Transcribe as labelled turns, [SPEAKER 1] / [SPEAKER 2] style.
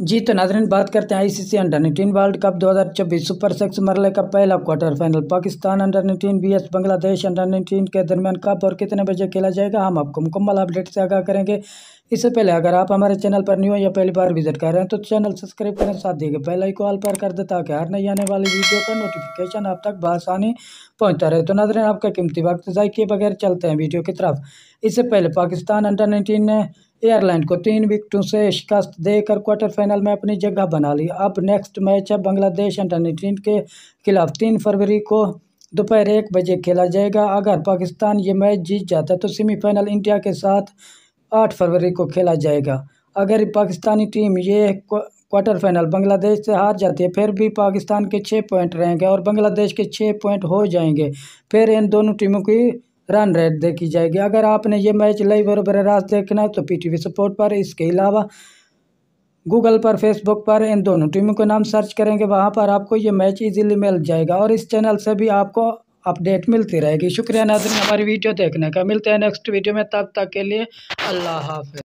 [SPEAKER 1] जी तो नाजरन बात करते हैं ICC under nineteen world cup 2024 super six मरले का पहला quarter final Pakistan under nineteen v s Bangladesh under nineteen के दरमियान कब और कितने बजे खेला जाएगा हम आपको मुकम्मल अपडेट से आगाह करेंगे इससे पहले अगर आप हमारे चैनल पर न्यू या पहली बार विजिट कर रहे हैं तो चैनल सब्सक्राइब करें साथ दिए पहला ही कॉल पर कर दे ताकि हर नई आने वाली वीडियो का नोटिफिकेशन आप तक बसानी पहुँचता रहे तो नाजरन आपका कीमती वक्त ज़ाय किए बगैर चलते हैं वीडियो की तरफ इससे पहले पाकिस्तान अंडर नाइनटीन ने एयरलाइन को तीन विकेटों से शिकस्त देकर क्वार्टर फाइनल में अपनी जगह बना ली अब नेक्स्ट मैच है बांग्लादेश अंडर नाइनटीन के खिलाफ तीन फरवरी को दोपहर एक बजे खेला जाएगा अगर पाकिस्तान ये मैच जीत जाता है तो सेमीफाइनल इंडिया के साथ आठ फरवरी को खेला जाएगा अगर पाकिस्तानी टीम ये क्वार्टर फाइनल बांग्लादेश से हार जाती है फिर भी पाकिस्तान के छः पॉइंट रहेंगे और बांग्लादेश के छः पॉइंट हो जाएंगे फिर इन दोनों टीमों की रन रेट देखी जाएगी अगर आपने ये मैच लाइव और बर रास्त देखना है तो पी टी वी सपोर्ट पर इसके अलावा गूगल पर फेसबुक पर इन दोनों टीमों के नाम सर्च करेंगे वहाँ पर आपको ये मैच इजीली मिल जाएगा और इस चैनल से भी आपको अपडेट मिलती रहेगी शुक्रिया नाजरीन हमारी वीडियो देखने का मिलते हैं नेक्स्ट वीडियो में तब तक के लिए अल्लाह हाफि